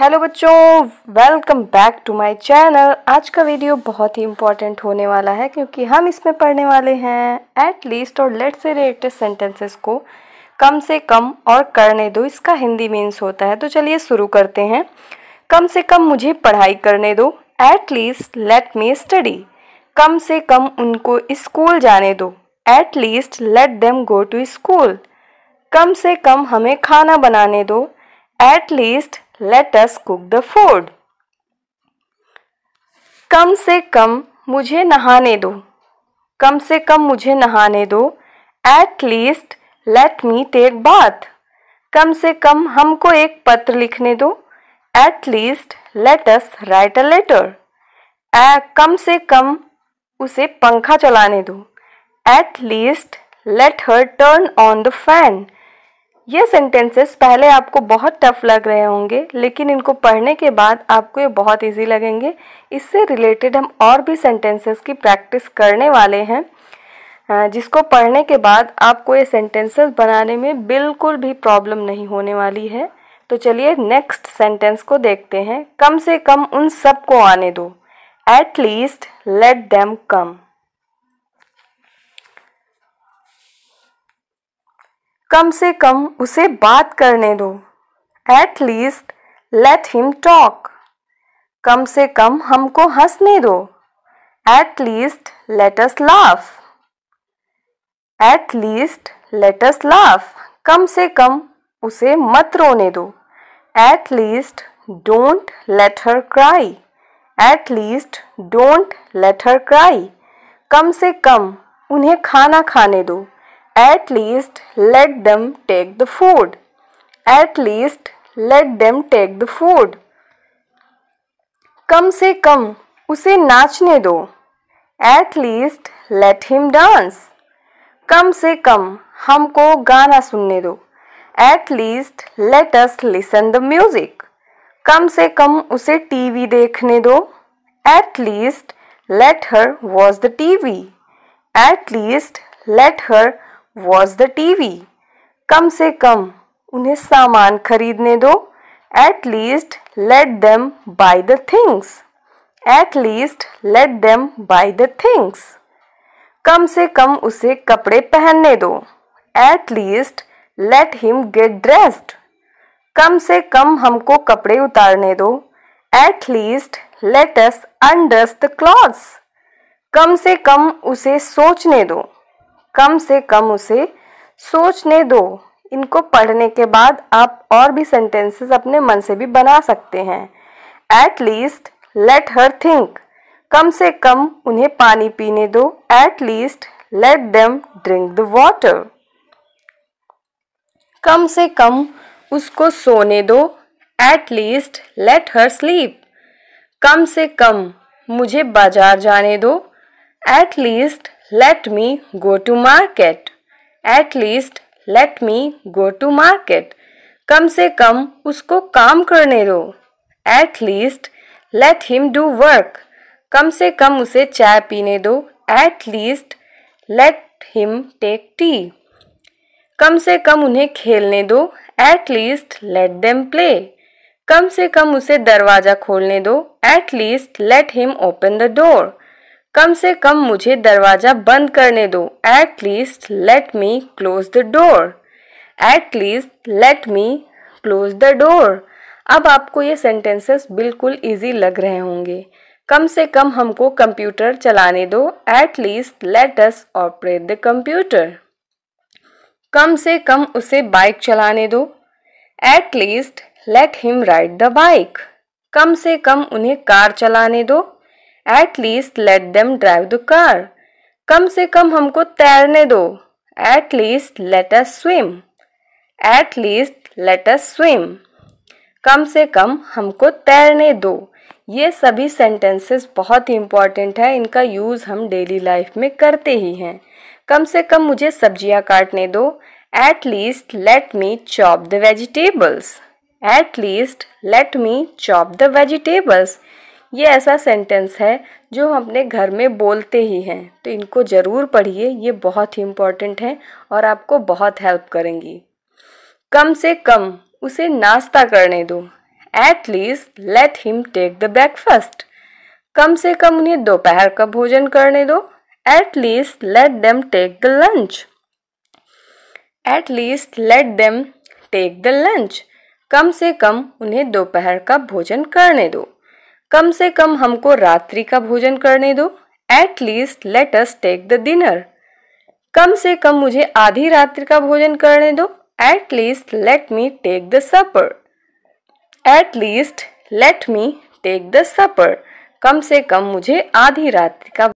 Hello बच्चों welcome back to my channel आज का वीडियो बहुत ही इम्पोर्टेंट होने वाला है क्योंकि हम इसमें पढ़ने वाले हैं एट लीस्ट और लेट से रिलेटेड सेंटेंसेस को कम से कम और करने दो इसका हिंदी मीन्स होता है तो चलिए शुरू करते हैं कम से कम मुझे पढ़ाई करने दो at least let me study कम से कम उनको स्कूल जाने दो at least let them go to school कम से कम हमें खाना बनाने दो at least let us cook the food कम से कम मुझे नहाने दो कम से कम मुझे नहाने दो at least let me take bath कम से कम हमको एक पत्र लिखने दो at least let us write a letter कम से कम उसे पंखा चलाने दो at least let her turn on the fan ये सेंटेंसेस पहले आपको बहुत टफ लग रहे होंगे लेकिन इनको पढ़ने के बाद आपको ये बहुत इजी लगेंगे इससे रिलेटेड हम और भी सेंटेंसेस की प्रैक्टिस करने वाले हैं जिसको पढ़ने के बाद आपको ये सेंटेंसेस बनाने में बिल्कुल भी प्रॉब्लम नहीं होने वाली है तो चलिए नेक्स्ट सेंटेंस को देखते हैं कम से कम उन सबको आने दो at least let them come कम से कम उसे बात करने दो at least let him talk कम से कम हमको हंसने दो at least let us laugh at least let us laugh कम से कम उसे मत रोने दो at least don't let her cry at least don't let her cry कम से कम उन्हें खाना खाने दो at least let them take the food At least let them take the food. कम से कम उसे नाचने दो at least let him dance कम से कम हमको गाना सुनने दो at least let us listen the music कम से कम उसे टीवी देखने दो at least let her watch the TV at least let her watch the TV कम से कम उन्हें सामान खरीदने दो at least let them buy the things at least let them buy the things कम से कम उसे कपड़े पहनने दो at least let him get dressed कम से कम हमको कपड़े उतारने दो at least let us undress the clothes कम से कम उसे सोचने दो कम से कम उसे सोचने दो इनको पढ़ने के बाद आप और भी सेंटेंसेस अपने मन से भी बना सकते हैं at least let her think कम से कम उन्हें पानी पीने दो at least let them drink the water कम से कम उसको सोने दो at least let her sleep कम से कम मुझे बाजार जाने दो at least let me go to market. At least let me go to market. कम से कम उसको काम करने दो At least let him do work. कम से कम उसे चाय पीने दो At least let him take tea. कम से कम उन्हें खेलने दो At least let them play. कम से कम उसे दरवाज़ा खोलने दो At least let him open the door. कम से कम मुझे दरवाजा बंद करने दो at least let me close the door at least let me close the door अब आपको ये सेंटेंसेस बिल्कुल इजी लग रहे होंगे कम से कम हमको कंप्यूटर चलाने दो at least let us operate the computer कम से कम उसे बाइक चलाने दो at least let him ride the bike कम से कम उन्हें कार चलाने दो at least let them drive the car कम से कम हमको तैरने दो at least let us swim at least let us swim कम से कम हमको तैरने दो ये सभी सेंटेंसेस बहुत ही इम्पॉर्टेंट है इनका यूज़ हम डेली लाइफ में करते ही हैं कम से कम मुझे सब्जियां काटने दो at least let me chop the vegetables at least let me chop the vegetables ये ऐसा सेंटेंस है जो हम अपने घर में बोलते ही हैं तो इनको ज़रूर पढ़िए ये बहुत ही इम्पॉर्टेंट है और आपको बहुत हेल्प करेंगी कम से कम उसे नाश्ता करने दो at least let him take the breakfast कम से कम उन्हें दोपहर का भोजन करने दो at least let them take the lunch at least let them take the lunch कम से कम उन्हें दोपहर का भोजन करने दो कम से कम हमको रात्रि का भोजन करने दो at least let us take the dinner कम से कम मुझे आधी रात्रि का भोजन करने दो at least let me take the supper at least let me take the supper कम से कम मुझे आधी रात्रि का